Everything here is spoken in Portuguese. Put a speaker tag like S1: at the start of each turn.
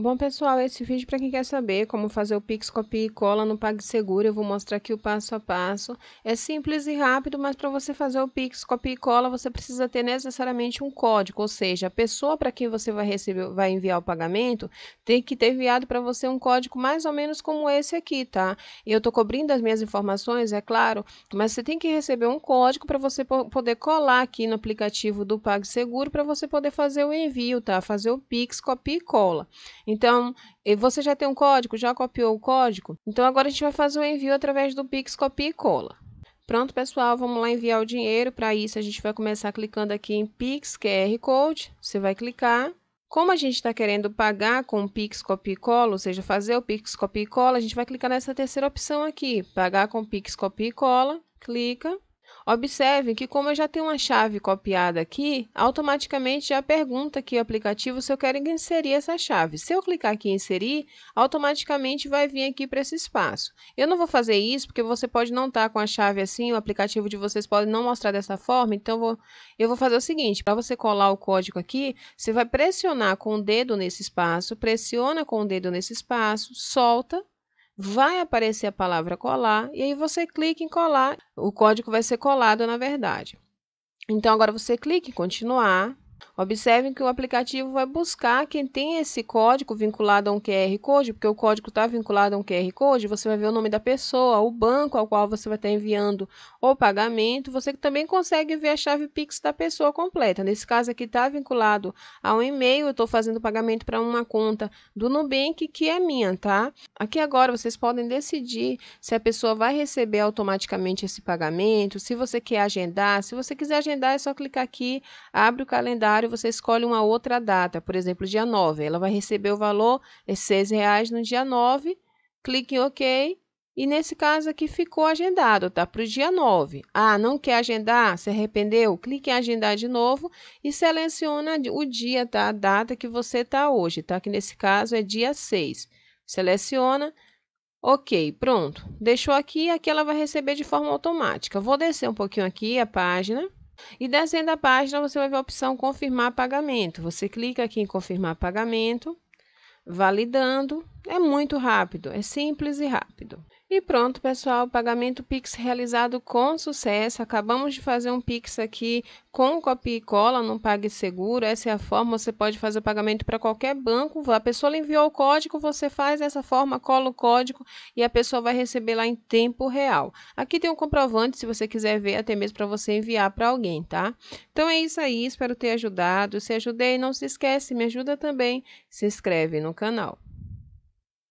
S1: Bom, pessoal, esse vídeo para quem quer saber como fazer o Pix copia e cola no PagSeguro, eu vou mostrar aqui o passo a passo. É simples e rápido, mas para você fazer o Pix copia e cola, você precisa ter necessariamente um código, ou seja, a pessoa para quem você vai receber, vai enviar o pagamento, tem que ter enviado para você um código mais ou menos como esse aqui, tá? Eu tô cobrindo as minhas informações, é claro, mas você tem que receber um código para você poder colar aqui no aplicativo do PagSeguro para você poder fazer o envio, tá? Fazer o Pix copia e cola. Então, você já tem um código, já copiou o código? Então, agora a gente vai fazer o envio através do Pix Copia e Cola. Pronto, pessoal, vamos lá enviar o dinheiro. Para isso, a gente vai começar clicando aqui em Pix QR Code. Você vai clicar. Como a gente está querendo pagar com o Pix Copia e Cola, ou seja, fazer o Pix Copia e Cola, a gente vai clicar nessa terceira opção aqui, pagar com Pix Copia e Cola. Clica. Observe que como eu já tenho uma chave copiada aqui, automaticamente já pergunta aqui o aplicativo se eu quero inserir essa chave. Se eu clicar aqui em inserir, automaticamente vai vir aqui para esse espaço. Eu não vou fazer isso porque você pode não estar tá com a chave assim, o aplicativo de vocês pode não mostrar dessa forma, então eu vou, eu vou fazer o seguinte, para você colar o código aqui, você vai pressionar com o dedo nesse espaço, pressiona com o dedo nesse espaço, solta, vai aparecer a palavra colar e aí você clica em colar, o código vai ser colado na verdade. Então agora você clica em continuar Observem que o aplicativo vai buscar quem tem esse código vinculado a um QR Code, porque o código está vinculado a um QR Code, você vai ver o nome da pessoa, o banco ao qual você vai estar tá enviando o pagamento. Você também consegue ver a chave Pix da pessoa completa. Nesse caso aqui está vinculado a um e-mail, eu estou fazendo o pagamento para uma conta do Nubank que é minha, tá? Aqui agora vocês podem decidir se a pessoa vai receber automaticamente esse pagamento, se você quer agendar. Se você quiser agendar, é só clicar aqui, abre o calendário e você escolhe uma outra data, por exemplo, dia 9. Ela vai receber o valor é R$ 6,00 no dia 9, clique em OK. E nesse caso aqui ficou agendado, tá? Para o dia 9. Ah, não quer agendar? Se arrependeu? Clique em agendar de novo e seleciona o dia, tá? A data que você tá hoje, tá? Que nesse caso é dia 6. Seleciona, Ok, pronto. Deixou aqui, aqui ela vai receber de forma automática. Vou descer um pouquinho aqui a página. E descendo da página, você vai ver a opção confirmar pagamento. Você clica aqui em confirmar pagamento, validando é muito rápido, é simples e rápido. E pronto, pessoal, pagamento Pix realizado com sucesso. Acabamos de fazer um Pix aqui com copia e cola no PagSeguro. Essa é a forma, você pode fazer o pagamento para qualquer banco. A pessoa enviou o código, você faz dessa forma, cola o código e a pessoa vai receber lá em tempo real. Aqui tem um comprovante, se você quiser ver, até mesmo para você enviar para alguém, tá? Então é isso aí, espero ter ajudado. Se ajudei, não se esquece, me ajuda também. Se inscreve no canal.